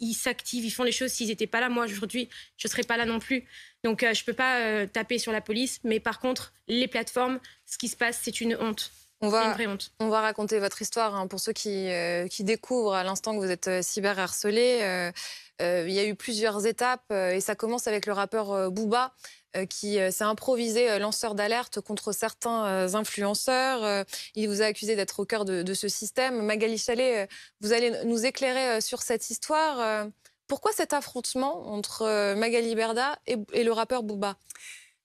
ils s'activent, ils font les choses. S'ils n'étaient pas là, moi aujourd'hui, je ne serais pas là non plus. Donc euh, je ne peux pas euh, taper sur la police, mais par contre, les plateformes, ce qui se passe, c'est une honte. On va, une vraie honte. on va raconter votre histoire hein, pour ceux qui, euh, qui découvrent à l'instant que vous êtes cyber cyberharcelé. il y a eu plusieurs étapes et ça commence avec le rappeur Booba euh, qui euh, s'est improvisé euh, lanceur d'alerte contre certains influenceurs. il vous a accusé d'être au cœur de, ce système. Magali Chalet, vous allez nous éclairer sur cette histoire. pourquoi cet affrontement entre Magali Berda et, le rappeur Booba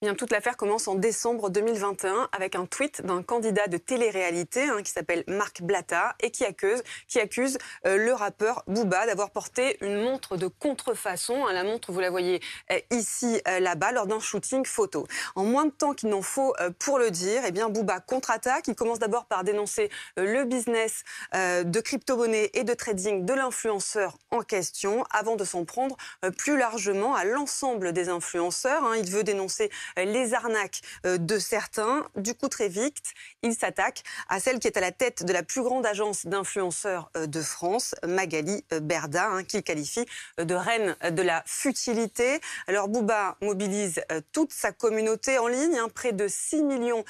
eh toute l'affaire commence en décembre 2021 avec un tweet d'un candidat de télé-réalité hein, qui s'appelle Marc Blata et qui accuse, qui accuse euh, le rappeur Booba d'avoir porté une montre de contrefaçon. Hein, la montre, vous la voyez euh, ici, euh, là-bas, lors d'un shooting photo. En moins de temps qu'il n'en faut pour le dire, eh bien, Booba contre-attaque. Il commence d'abord par dénoncer le business de crypto-monnaie et de trading de l'influenceur en question avant de s'en prendre plus largement à l'ensemble des influenceurs. Hein. Il veut dénoncer euh, les arnaques euh, de certains. Du coup, très vite, il s'attaque à celle qui est à la tête de la plus grande agence d'influenceurs euh, de France, Magali Berda, hein, qu'il qualifie de reine de la futilité. Alors Booba mobilise toute sa communauté en ligne, hein, près de 6 millions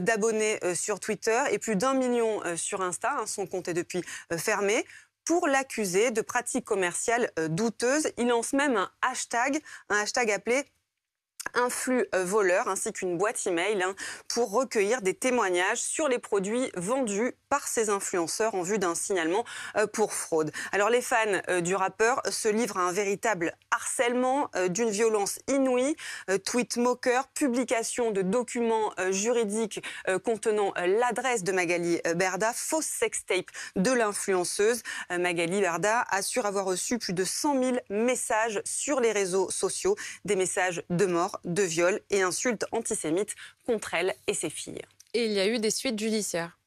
d'abonnés sur Twitter et plus d'un million sur Insta. Hein, son compte est depuis fermé pour l'accuser de pratiques commerciales douteuses. Il lance même un hashtag, un hashtag appelé un flux euh, voleur ainsi qu'une boîte email hein, pour recueillir des témoignages sur les produits vendus par ces influenceurs en vue d'un signalement euh, pour fraude. Alors les fans euh, du rappeur se livrent à un véritable harcèlement d'une violence inouïe, tweet moqueurs, publication de documents juridiques contenant l'adresse de Magali Berda, fausse sextape de l'influenceuse. Magali Berda assure avoir reçu plus de 100 000 messages sur les réseaux sociaux, des messages de mort de viols et insultes antisémites contre elle et ses filles. Et il y a eu des suites judiciaires.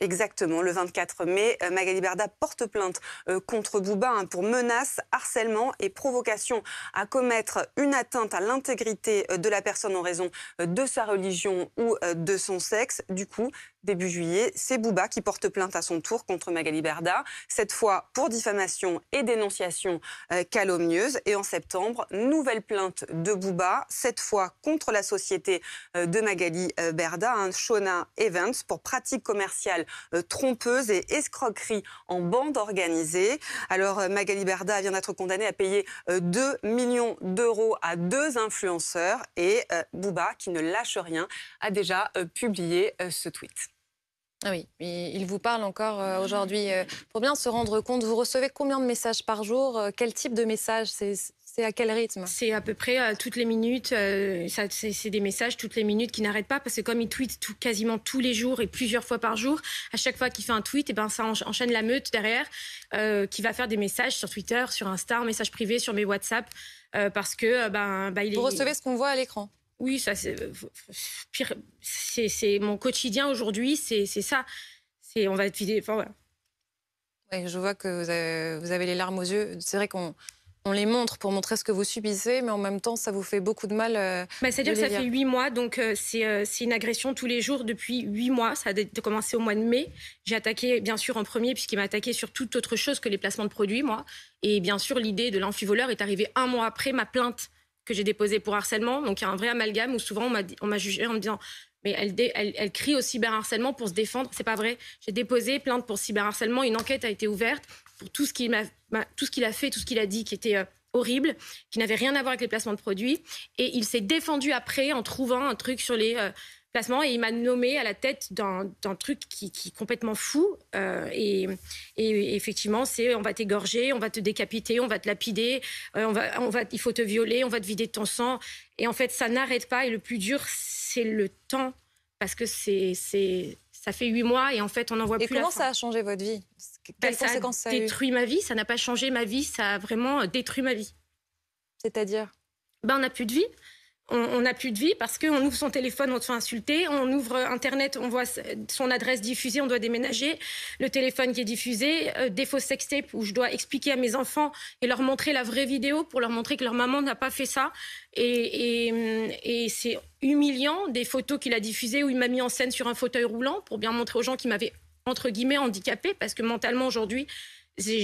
Exactement, le 24 mai, euh, Magali Berda porte plainte euh, contre Bouba hein, pour menaces, harcèlement et provocation à commettre une atteinte à l'intégrité euh, de la personne en raison de sa religion ou de son sexe. Du coup, début juillet, c'est Bouba qui porte plainte à son tour contre Magali Berda, cette fois pour diffamation et dénonciation euh, calomnieuse. Et en septembre, nouvelle plainte de Bouba, cette fois contre la société euh, de Magali euh, Berda, Shona Evans, pour pratiques commerciales trompeuses et escroqueries en bande organisée. Alors Magali Berda vient d'être condamnée à payer 2 millions d'euros à deux influenceurs et Bouba, qui ne lâche rien, a déjà publié ce tweet. Ah oui, il vous parle encore euh, aujourd'hui. Euh, pour bien se rendre compte, vous recevez combien de messages par jour euh, Quel type de messages c'est à quel rythme C'est à peu près toutes les minutes. c'est des messages toutes les minutes qui n'arrêtent pas parce que comme il tweet quasiment tous les jours et plusieurs fois par jour, à chaque fois qu'il fait un tweet, et eh ben ça enchaîne la meute derrière qui va faire des messages sur Twitter, sur Insta, messages privés sur mes WhatsApp parce que ben, ben il est. Vous recevez ce qu'on voit à l'écran oui, ça, c'est. Euh, pire, c'est, mon quotidien aujourd'hui, c'est, ça. on va être vidé. je vois que vous avez, les larmes aux yeux. C'est vrai qu'on les montre pour montrer ce que vous subissez, mais en même temps, ça vous fait beaucoup de mal. Euh, bah, c'est-à-dire que ça fait huit mois, donc euh, c'est une agression tous les jours depuis huit mois. Ça a commencé au mois de mai. J'ai attaqué, bien sûr, en premier, puisqu'il m'a attaqué sur toute autre chose que les placements de produits, moi. Et bien sûr, l'idée de l'amphivoleur est arrivée un mois après ma plainte que j'ai déposé pour harcèlement. Donc il y a un vrai amalgame où souvent on m'a jugé en me disant mais elle, elle, elle, crie au cyberharcèlement pour se défendre. C'est pas vrai. J'ai déposé plainte pour cyberharcèlement. Une enquête a été ouverte pour tout ce qu'il a, tout ce qu'il a fait, tout ce qu'il a dit, qui était euh, horrible, qui n'avait rien à voir avec les placements de produits. Et il s'est défendu après en trouvant un truc sur les euh, et il m'a nommé à la tête d'un truc qui, est complètement fou. Euh, et, effectivement, c'est on va t'égorger, on va te décapiter, on va te lapider, euh, on va, on va, il faut te violer, on va te vider de ton sang. Et en fait, ça n'arrête pas. Et le plus dur, c'est le temps. Parce que c'est ça fait huit mois et en fait on n'en voit plus. Et comment ça a changé votre vie Quelles bah, conséquences ça a, ça a détruit ma vie, ça n'a pas changé ma vie, ça a vraiment euh, détruit ma vie. C'est-à-dire ben, On n'a plus de vie on n'a plus de vie parce qu'on ouvre son téléphone, on se fait insulter, on ouvre Internet, on voit son adresse diffusée, on doit déménager, le téléphone qui est diffusé, euh, des fausses sextapes où je dois expliquer à mes enfants et leur montrer la vraie vidéo pour leur montrer que leur maman n'a pas fait ça. Et, mm, c'est humiliant, des photos qu'il a diffusées où il m'a mis en scène sur un fauteuil roulant pour bien montrer aux gens qui m'avaient, entre guillemets, handicapé parce que mentalement aujourd'hui,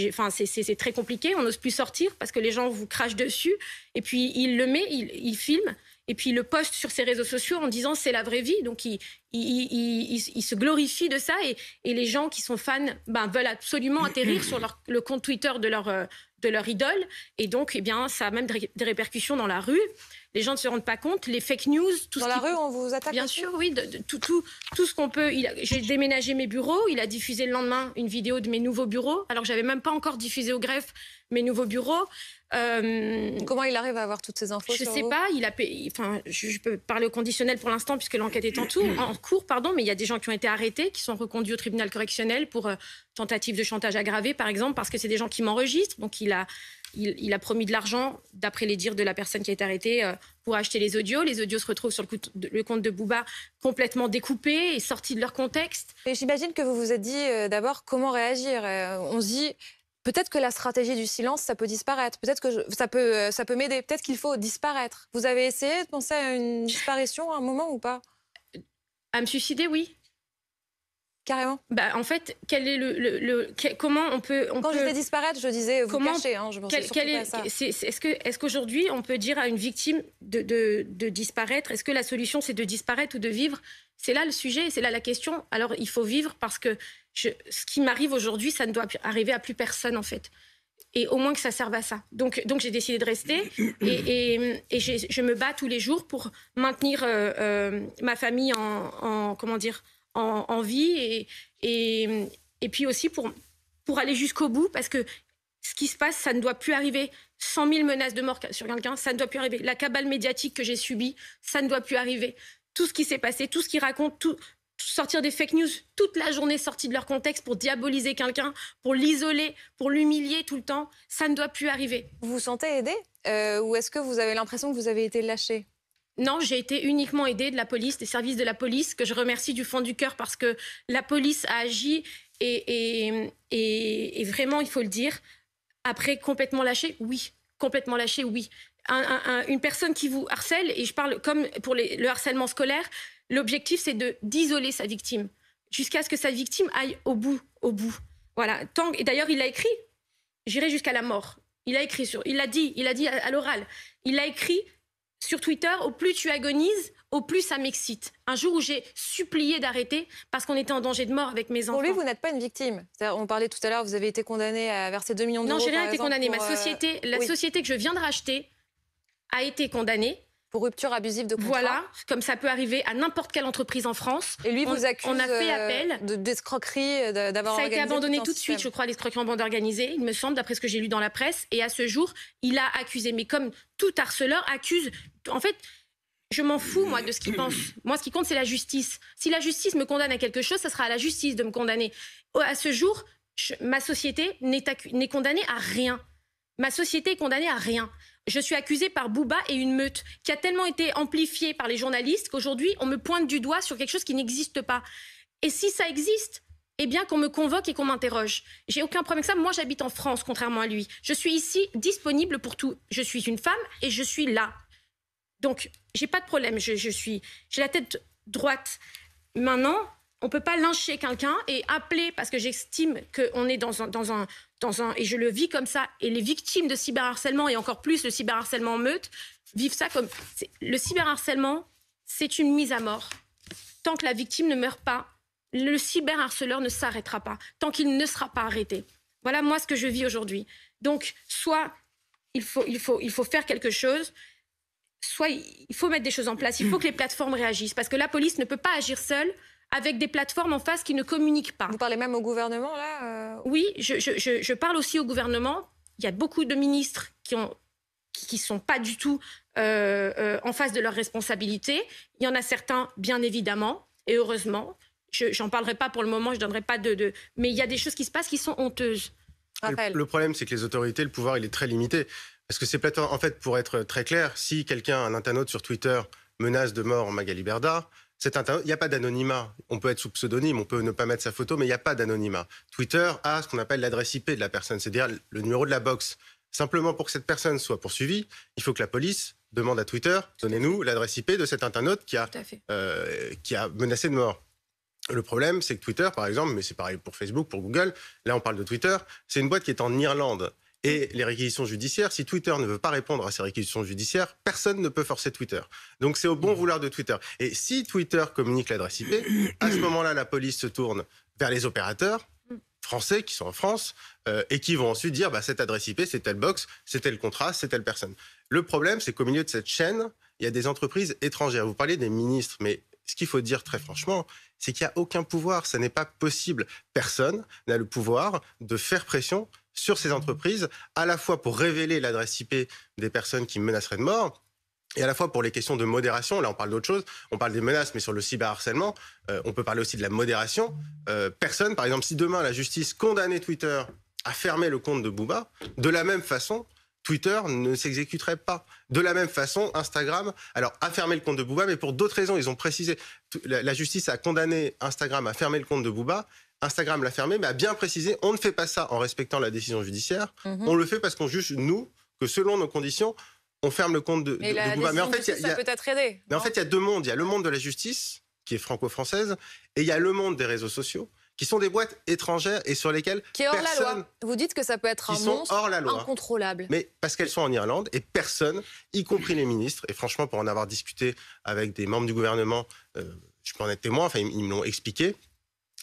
Enfin, c'est très compliqué, on n'ose plus sortir parce que les gens vous crachent dessus. Et puis il le met, il filme et puis le poste sur ses réseaux sociaux en disant c'est la vraie vie. Donc il, il, se glorifie de ça et, et, les gens qui sont fans ben, veulent absolument atterrir sur le compte Twitter de leur, euh, de leur idole. Et donc, eh bien, ça a même des répercussions dans la rue. Les gens ne se rendent pas compte. Les fake news, tout dans la rue, on vous attaque. Bien sûr, oui, tout, tout, tout ce qu'on peut. J'ai déménagé mes bureaux. Il a diffusé le lendemain une vidéo de mes nouveaux bureaux. Alors, j'avais même pas encore diffusé au greffe mes nouveaux bureaux. Euh, comment il arrive à avoir toutes ces infos Je ne sais pas. Il a, enfin, je peux parler au conditionnel pour l'instant puisque l'enquête est mm. en, cours, pardon. Mais il y a des gens qui ont été arrêtés, qui sont reconduits au tribunal correctionnel pour euh, tentative de chantage aggravé, par exemple, parce que c'est des gens qui m'enregistrent. Donc il a, il, a promis de l'argent, d'après les dires de la personne qui est arrêtée, euh, pour acheter les audios. Les audios se retrouvent sur le, compte de Booba complètement découpés et sortis de leur contexte. j'imagine que vous vous êtes dit d'abord comment réagir. on se dit, peut-être que la stratégie du silence, ça peut disparaître. Peut-être que ça peut, euh, ça peut m'aider. Peut-être qu'il faut disparaître. Vous avez essayé de penser à une disparition à un moment ou pas À me suicider, oui. Carrément. Bah, en fait, quel est le, comment on peut on Quand je disais disparaître, je disais vous comment, cacher. Hein, je est, à ça. Est, ce que est-ce qu'aujourd'hui on peut dire à une victime de, disparaître Est-ce que la solution c'est de disparaître ou de vivre C'est là le sujet, c'est là la question. Alors il faut vivre parce que ce qui m'arrive aujourd'hui, ça ne doit arriver à plus personne en fait. Et au moins que ça serve à ça. Donc, donc j'ai décidé de rester et, je me bats tous les jours pour maintenir euh, euh, ma famille en, en comment dire en, vie et, et, et, puis aussi pour, pour aller jusqu'au bout parce que ce qui se passe, ça ne doit plus arriver. 100 000 menaces de mort sur quelqu'un, ça ne doit plus arriver. La cabale médiatique que j'ai subie, ça ne doit plus arriver. Tout ce qui s'est passé, tout ce qui raconte, tout, sortir des fake news toute la journée sortie de leur contexte pour diaboliser quelqu'un, pour l'isoler, pour l'humilier tout le temps, ça ne doit plus arriver. Vous vous sentez aidé euh, ou est-ce que vous avez l'impression que vous avez été lâché non, j'ai été uniquement aidée de la police, des services de la police, que je remercie du fond du cœur parce que la police a agi et, vraiment, il faut le dire, après complètement lâché, oui. Complètement lâché, oui. une personne qui vous harcèle, et je parle comme pour le harcèlement scolaire, l'objectif c'est de d'isoler sa victime jusqu'à ce que sa victime aille au bout, au bout. Voilà. Tant, et d'ailleurs, il a écrit, j'irai jusqu'à la mort. Il a écrit sur, il l'a dit, il l'a dit à, l'oral, il l'a écrit sur Twitter, au plus tu agonises, au plus ça m'excite. Un jour où j'ai supplié d'arrêter parce qu'on était en danger de mort avec mes enfants. Pour vous n'êtes pas une victime. On parlait tout à l'heure, vous avez été condamné à verser 2 millions d'euros. Non, j'ai rien été condamné. Ma euh, société, la société que je viens de racheter a été condamnée pour rupture abusive de contrat. Voilà, comme ça peut arriver à n'importe quelle entreprise en France. Et lui vous accuse on a fait euh, appel De d'escroquerie, euh, d'avoir. Ça a été abandonné tout de suite, je crois, l'escroquerie en bande organisée, il me semble, d'après ce que j'ai lu dans la presse. Et à ce jour, il a accusé. Mais comme tout harceleur accuse, en fait. Je m'en fous, moi, de ce qu'il pense. Moi, ce qui compte, c'est la justice. Si la justice me condamne à quelque chose, ça sera à la justice de me condamner. À ce jour, ma société n'est condamnée à rien. Ma société est condamnée à rien je suis accusée par Booba et une meute qui a tellement été amplifiée par les journalistes qu'aujourd'hui, on me pointe du doigt sur quelque chose qui n'existe pas. Et si ça existe, eh bien qu'on me convoque et qu'on m'interroge. J'ai aucun problème avec ça. Moi, j'habite en France, contrairement à lui. Je suis ici disponible pour tout. Je suis une femme et je suis là. Donc, j'ai pas de problème. Je, suis, j'ai la tête droite. Maintenant, on ne peut pas lyncher quelqu'un et appeler parce que j'estime qu'on est dans un, et je le vis comme ça. Et les victimes de cyberharcèlement, et encore plus le cyberharcèlement en meute, vivent ça comme. Le cyberharcèlement, c'est une mise à mort. Tant que la victime ne meurt pas, le cyberharceleur ne s'arrêtera pas, tant qu'il ne sera pas arrêté. Voilà moi ce que je vis aujourd'hui. Donc, soit il il, il faut faire quelque chose, soit il faut mettre des choses en place, il faut que les plateformes réagissent, parce que la police ne peut pas agir seule avec des plateformes en face qui ne communiquent pas. Vous parlez même au gouvernement, là euh, Oui, je, parle aussi au gouvernement. Il y a beaucoup de ministres qui ont qui, sont pas du tout euh, euh, en face de leurs responsabilités. Il y en a certains, bien évidemment, et heureusement. Je n'en parlerai pas pour le moment, je donnerai pas de, Mais il y a des choses qui se passent qui sont honteuses. Le, problème, c'est que les autorités, le pouvoir, il est très limité. Parce que ces plateformes, en fait, pour être très clair, si quelqu'un, un internaute sur Twitter, menace de mort Magali Berda, il n'y a pas d'anonymat. On peut être sous pseudonyme, on peut ne pas mettre sa photo, mais il n'y a pas d'anonymat. Twitter a ce qu'on appelle l'adresse IP de la personne, c'est-à-dire le numéro de la box. Simplement pour que cette personne soit poursuivie, il faut que la police demande à Twitter donnez-nous l'adresse IP de cet internaute qui a, euh, qui a menacé de mort. Le problème, c'est que Twitter, par exemple, mais c'est pareil pour Facebook, pour Google, là on parle de Twitter, c'est une boîte qui est en Irlande et les réquisitions judiciaires. Si Twitter ne veut pas répondre à ces réquisitions judiciaires, personne ne peut forcer Twitter. Donc c'est au bon vouloir de Twitter. Et si Twitter communique l'adresse IP, à ce moment-là, la police se tourne vers les opérateurs français qui sont en France euh, et qui vont ensuite dire bah, cette adresse IP, c'est telle box, c'est tel contrat, c'est telle personne. Le problème, c'est qu'au milieu de cette chaîne, il y a des entreprises étrangères. Vous parlez des ministres, mais ce qu'il faut dire très franchement, c'est qu'il n'y a aucun pouvoir. Ça n'est pas possible. Personne n'a le pouvoir de faire pression sur ces entreprises, à la fois pour révéler l'adresse IP des personnes qui menaceraient de mort, et à la fois pour les questions de modération, là on parle d'autre chose, on parle des menaces, mais sur le cyberharcèlement, euh, on peut parler aussi de la modération. Euh, personne, par exemple, si demain la justice condamnait Twitter à fermer le compte de Booba, de la même façon, Twitter ne s'exécuterait pas. De la même façon, Instagram, alors a fermé le compte de Booba, mais pour d'autres raisons, ils ont précisé, la justice a condamné Instagram à fermer le compte de Booba, Instagram l'a fermé, mais a bien précisé, on ne fait pas ça en respectant la décision judiciaire, mhm. on le fait parce qu'on juge, nous, que selon nos conditions, on ferme le compte de, mais de, Mais en fait, il y a, peut-être aidé. Mais en fait, il y a deux mondes. Il y a le monde de la justice, qui est franco-française, et il y a le monde des réseaux sociaux, qui sont des boîtes étrangères et sur lesquelles qui est hors la loi. Vous dites que ça peut être un monstre la loi, incontrôlable. Mais parce qu'elles sont en Irlande et personne, y compris les ministres, et franchement pour en avoir discuté avec des membres du gouvernement, euh, je peux en être témoin, enfin ils, ils me l'ont expliqué,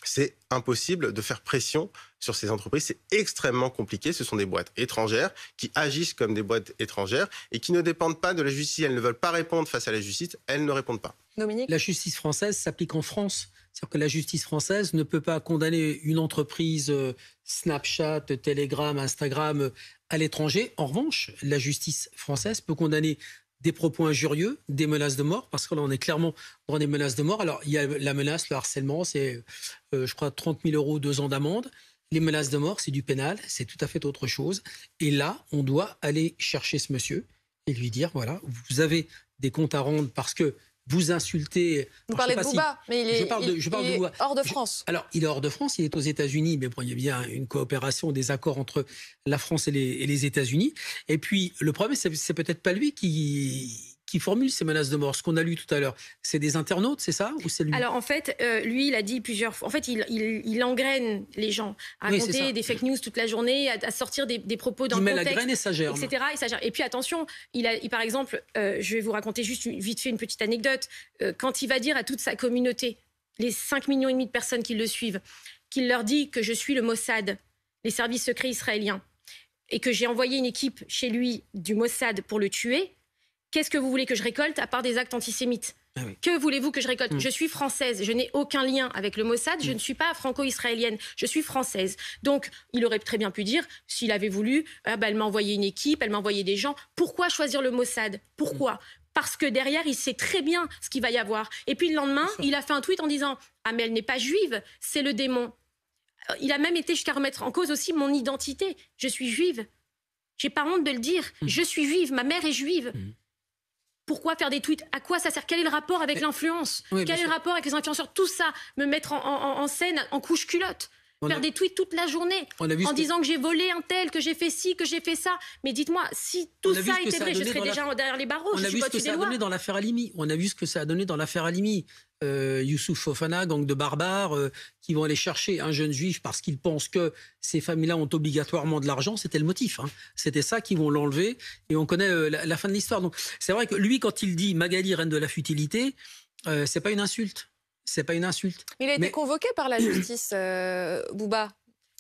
c'est impossible de faire pression sur ces entreprises. C'est extrêmement compliqué. Ce sont des boîtes étrangères qui agissent comme des boîtes étrangères et qui ne dépendent pas de la justice. Elles ne veulent pas répondre face à la justice. Elles ne répondent pas. Dominique La justice française s'applique en France. C'est-à-dire que la justice française ne peut pas condamner une entreprise euh, Snapchat, Telegram, Instagram euh, à l'étranger. En revanche, la justice française peut condamner des propos injurieux, des menaces de mort, parce que là, on est clairement dans des menaces de mort. Alors, il y a la menace, le harcèlement, c'est, euh, je crois, 30 000 euros, deux ans d'amende. Les menaces de mort, c'est du pénal, c'est tout à fait autre chose. Et là, on doit aller chercher ce monsieur et lui dire, voilà, vous avez des comptes à rendre parce que vous insultez. Vous parlez de Bouba, mais il est, hors de France. alors, il est hors de France, il est aux États-Unis, mais il y a bien une coopération, des accords entre la France et les, les États-Unis. Et puis, le problème, c'est peut-être pas lui qui qui formule ces menaces de mort. Ce qu'on a lu tout à l'heure, c'est des internautes, c'est ça ou c'est lui Alors en fait, euh, lui, il a dit plusieurs fois. En fait, il, il, engraine les gens à raconter des fake news toute la journée, à, sortir des, propos dans il le met la graine et ça Et, puis attention, il par exemple, euh, je vais vous raconter juste vite fait une petite anecdote. Euh, quand il va dire à toute sa communauté, les 5 millions et demi de personnes qui le suivent, qu'il leur dit que je suis le Mossad, les services secrets israéliens, et que j'ai envoyé une équipe chez lui du Mossad pour le tuer, Qu'est-ce que vous voulez que je récolte à part des actes antisémites ah Que voulez-vous que je récolte hmm. Je suis française, je n'ai aucun lien avec le Mossad, je hmm. ne suis pas franco-israélienne, je suis française. Donc, il aurait très bien pu dire, s'il avait voulu, ah bah, elle m'a envoyé une équipe, elle m'a envoyé des gens. Pourquoi choisir le Mossad Pourquoi Parce que derrière, il sait très bien ce qu'il va y avoir. Et puis le lendemain, il a fait un tweet en disant Ah, mais elle n'est pas juive, c'est le démon. Euh, il a même été jusqu'à remettre en cause aussi mon identité. Je suis juive. J'ai pas honte de le dire. Hmm. Je suis juive, ma mère est juive. Pourquoi faire des tweets À quoi ça sert Quel est le rapport avec l'influence Quel est le rapport avec les influenceurs Tout ça, me mettre en scène en couche culotte on faire des tweets toute la journée en disant que, j'ai volé un tel, que j'ai fait ci, que j'ai fait ça. Mais dites-moi, si tout ça était vrai, je serais déjà derrière les barreaux. On a vu ce que ça a donné dans l'affaire Alimi. On a vu ce que ça a donné dans l'affaire Alimi. Euh, Youssouf Fofana, gang de barbares, euh, qui vont aller chercher un jeune juif parce qu'ils pensent que ces familles-là ont obligatoirement de l'argent, c'était le motif. Hein. C'était ça qu'ils vont l'enlever et on connaît euh, la, fin de l'histoire. Donc c'est vrai que lui, quand il dit Magali, reine de la futilité, c'est pas une insulte c'est pas une insulte. il a été convoqué par la justice, euh, Bouba.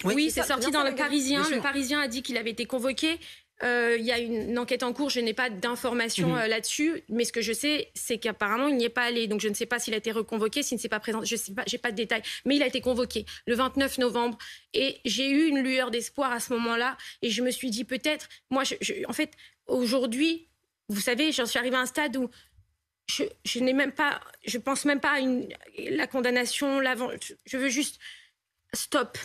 Oui, c'est sorti dans le Parisien. Le Parisien a dit qu'il avait été convoqué. Euh, il y a une enquête en cours, je n'ai pas d'informations mhm. euh, là-dessus, mais ce que je sais, c'est qu'apparemment, il n'y est pas allé. Donc, je ne sais pas s'il a été reconvoqué, s'il ne s'est pas présenté, je sais pas, j'ai pas de détails. Mais il a été convoqué le 29 novembre. Et j'ai eu une lueur d'espoir à ce moment-là. Et je me suis dit, peut-être, moi, en fait, aujourd'hui, vous savez, j'en suis arrivée à un stade où je, n'ai même pas, je pense même pas à une, la condamnation, l'avant. Je, je, veux juste stop.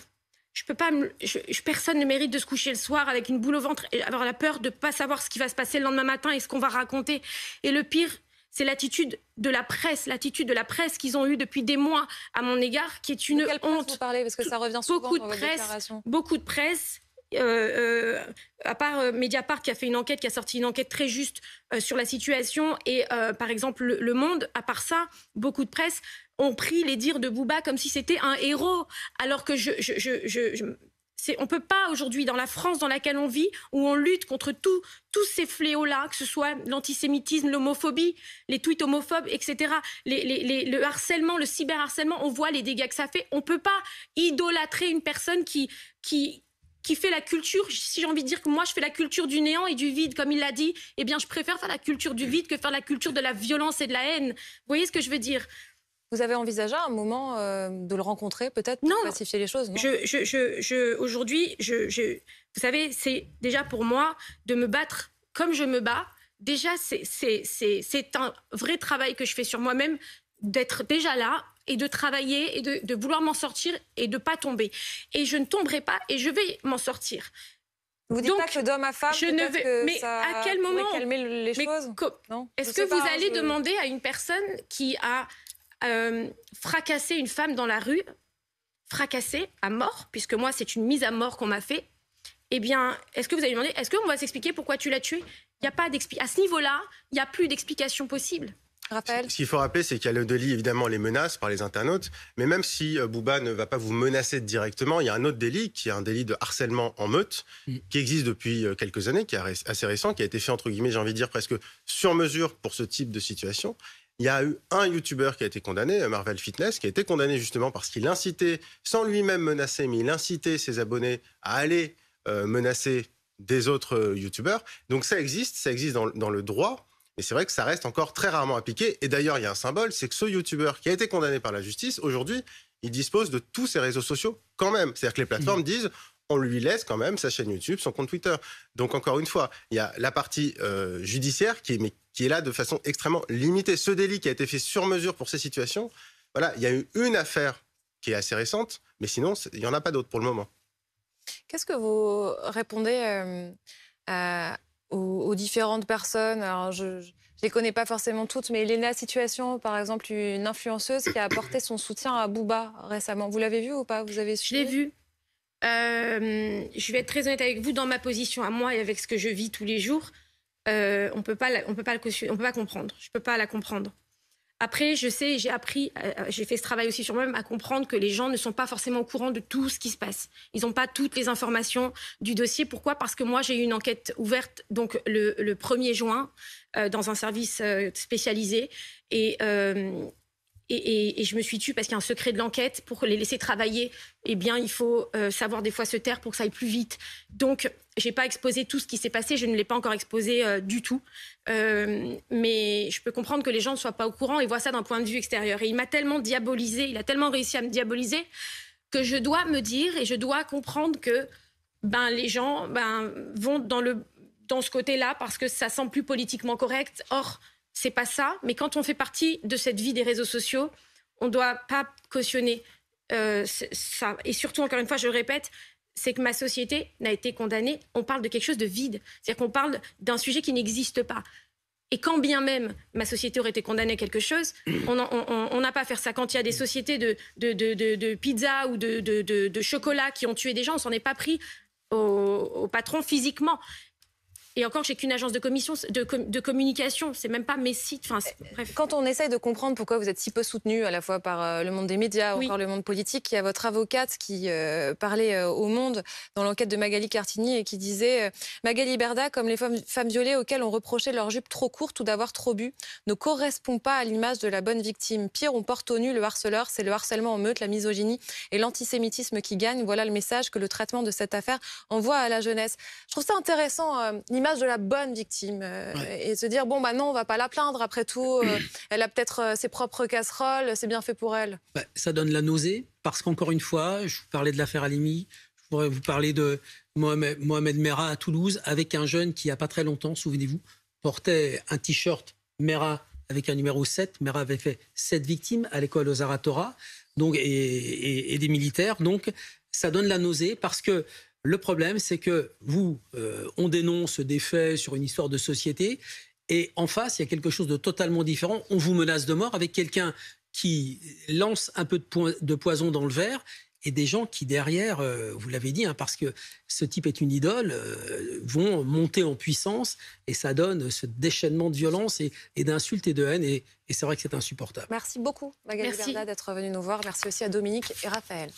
Je peux pas, je, personne ne mérite de se coucher le soir avec une boule au ventre et avoir la peur de pas savoir ce qui va se passer le lendemain matin et ce qu'on va raconter. Et le pire, c'est l'attitude de la presse, l'attitude de la presse qu'ils ont eue depuis des mois à mon égard, qui est une honte. parce que ça revient beaucoup dans de beaucoup de presse euh, euh, à part euh, Mediapart qui a fait une enquête, qui a sorti une enquête très juste sur la situation, et par exemple le, Monde, à part ça, beaucoup de presse ont pris les dires de Bouba comme si c'était un héros, alors que je, je, je, on ne peut pas aujourd'hui, dans la France dans laquelle on vit, où on lutte contre tout, tous ces fléaux-là, que ce soit l'antisémitisme, l'homophobie, les tweets homophobes, etc., les, le harcèlement, le cyberharcèlement, on voit les dégâts que ça fait. On ne peut pas idolâtrer une personne qui, qui, qui fait la culture, si j'ai envie de dire que moi je fais la culture du néant et du vide, comme il l'a dit, eh bien je préfère faire la culture du vide que faire la culture de la violence et de la haine. Vous voyez ce que je veux dire vous avez envisagé un moment euh, de le rencontrer peut-être non, pacifier les choses je, je, je, je aujourd'hui, vous savez, c'est déjà pour moi de me battre comme je me bats. Déjà, c'est un vrai travail que je fais sur moi-même d'être déjà là et de travailler et de, vouloir m'en sortir et de pas tomber. Et je ne tomberai pas et je vais m'en sortir. Vous dites pas que d'homme à femme, je ne vais... que mais ça à quel moment calmer les choses Est-ce que vous allez demander à une personne qui a euh, fracassé une femme dans la rue, fracassée, à mort, puisque moi c'est une mise à mort qu'on m'a fait, eh bien, est-ce que vous allez demander, est-ce qu'on va s'expliquer pourquoi tu l'as tué Il n'y a pas d'explication. À ce niveau-là, il n'y a plus d'explication possible. Ce qu'il faut rappeler, c'est qu'il y a le délit, évidemment, les menaces par les internautes. Mais même si euh, Bouba ne va pas vous menacer directement, il y a un autre délit, qui est un délit de harcèlement en meute, mm. qui existe depuis euh, quelques années, qui est assez récent, qui a été fait, entre guillemets, j'ai envie de dire, presque sur mesure pour ce type de situation. Il y a eu un YouTuber qui a été condamné, euh, Marvel Fitness, qui a été condamné justement parce qu'il incitait, sans lui-même menacer, mais il incitait ses abonnés à aller menacer des autres YouTubers. Donc ça existe, ça existe dans le droit. Mais c'est vrai que ça reste encore très rarement appliqué. Et d'ailleurs, il y a un symbole, c'est que ce youtubeur qui a été condamné par la justice, aujourd'hui, il dispose de tous ses réseaux sociaux quand même. C'est-à-dire que les plateformes mm. disent on lui laisse quand même sa chaîne YouTube, son compte Twitter. Donc encore une fois, il y a la partie euh, judiciaire qui est, qui est là de façon extrêmement limitée. Ce délit qui a été fait sur mesure pour ces situations, voilà, il y a eu une affaire qui est assez récente, mais sinon, il n'y en a pas d'autres pour le moment. Qu'est-ce que vous répondez euh, à, aux, différentes personnes. Alors, je, ne les connais pas forcément toutes, mais Elena Situation, par exemple, une influenceuse qui a apporté son soutien à Booba récemment. Vous l'avez vu ou pas Vous avez Je l'ai vu. Euh, je vais être très honnête avec vous dans ma position à moi et avec ce que je vis tous les jours. Euh, on peut pas, on peut pas on peut pas comprendre. Je peux pas la comprendre. Après, je sais, j'ai appris, euh, euh, j'ai fait ce travail aussi sur moi-même, à comprendre que les gens ne sont pas forcément au courant de tout ce qui se passe. Ils n'ont pas toutes les informations du dossier. Pourquoi Parce que moi, j'ai eu une enquête ouverte donc le, 1er juin euh, dans un service spécialisé. Et et, je me suis tue parce qu'il y a un secret de l'enquête. Pour les laisser travailler, eh bien, il faut euh, savoir des fois se taire pour que ça aille plus vite. Donc, j'ai pas exposé tout ce qui s'est passé. Je ne l'ai pas encore exposé euh, du tout. Euh, mais je peux comprendre que les gens ne soient pas au courant et voient ça d'un point de vue extérieur. Et il m'a tellement diabolisé, il a tellement réussi à me diaboliser que je dois me dire et je dois comprendre que ben, les gens ben, vont dans, le, dans ce côté-là parce que ça semble plus politiquement correct. Or, c'est pas ça. Mais quand on fait partie de cette vie des réseaux sociaux, on ne doit pas cautionner euh, ça. Et surtout, encore une fois, je répète, c'est que ma société n'a été condamnée. On parle de quelque chose de vide. C'est-à-dire qu'on parle d'un sujet qui n'existe pas. Et quand bien même ma société aurait été condamnée à quelque chose, on n'a pas à faire ça. Quand il y a des sociétés de, pizza ou de, chocolat qui ont tué des gens, on s'en est pas pris au patron physiquement. Et encore, j'ai qu'une agence de, commission, de, communication. C'est même pas mes sites. Euh, bref. Quand on essaye de comprendre pourquoi vous êtes si peu soutenu à la fois par euh, le monde des médias, ou par le monde politique, il y a votre avocate qui euh, parlait au Monde dans l'enquête de Magali Cartini et qui disait Magali Berda, comme les femmes, violées auxquelles on reprochait leur jupe trop courte ou d'avoir trop bu, ne correspond pas à l'image de la bonne victime. Pire, on porte au nu le harceleur. C'est le harcèlement en meute, la misogynie et l'antisémitisme qui gagnent. Voilà le message que le traitement de cette affaire envoie à la jeunesse. Je trouve ça intéressant de la bonne victime euh, et se dire bon bah non, on va pas la plaindre après tout. Euh, elle a peut-être euh, ses propres casseroles, c'est bien fait pour elle. Bah, ça donne la nausée parce qu'encore une fois, je vous parlais de l'affaire Alimi, je pourrais vous parler de Mohamed, Mohamed Merah à Toulouse avec un jeune qui a pas très longtemps, souvenez-vous, portait un t-shirt Mera avec un numéro 7. Mera avait fait 7 victimes à l'école aux Aratora donc, et, des militaires. Donc, ça donne la nausée parce que le problème, c'est que vous, euh, on dénonce des faits sur une histoire de société, et en face, il y a quelque chose de totalement différent. On vous menace de mort avec quelqu'un qui lance un peu de, poison dans le verre et des gens qui derrière, euh, vous l'avez dit, hein, parce que ce type est une idole, euh, vont monter en puissance et ça donne ce déchaînement de violence et, d'insultes et de haine et, et c'est vrai que c'est insupportable. Merci beaucoup Magali Berda d'être venue nous voir. Merci aussi à Dominique et Raphaël.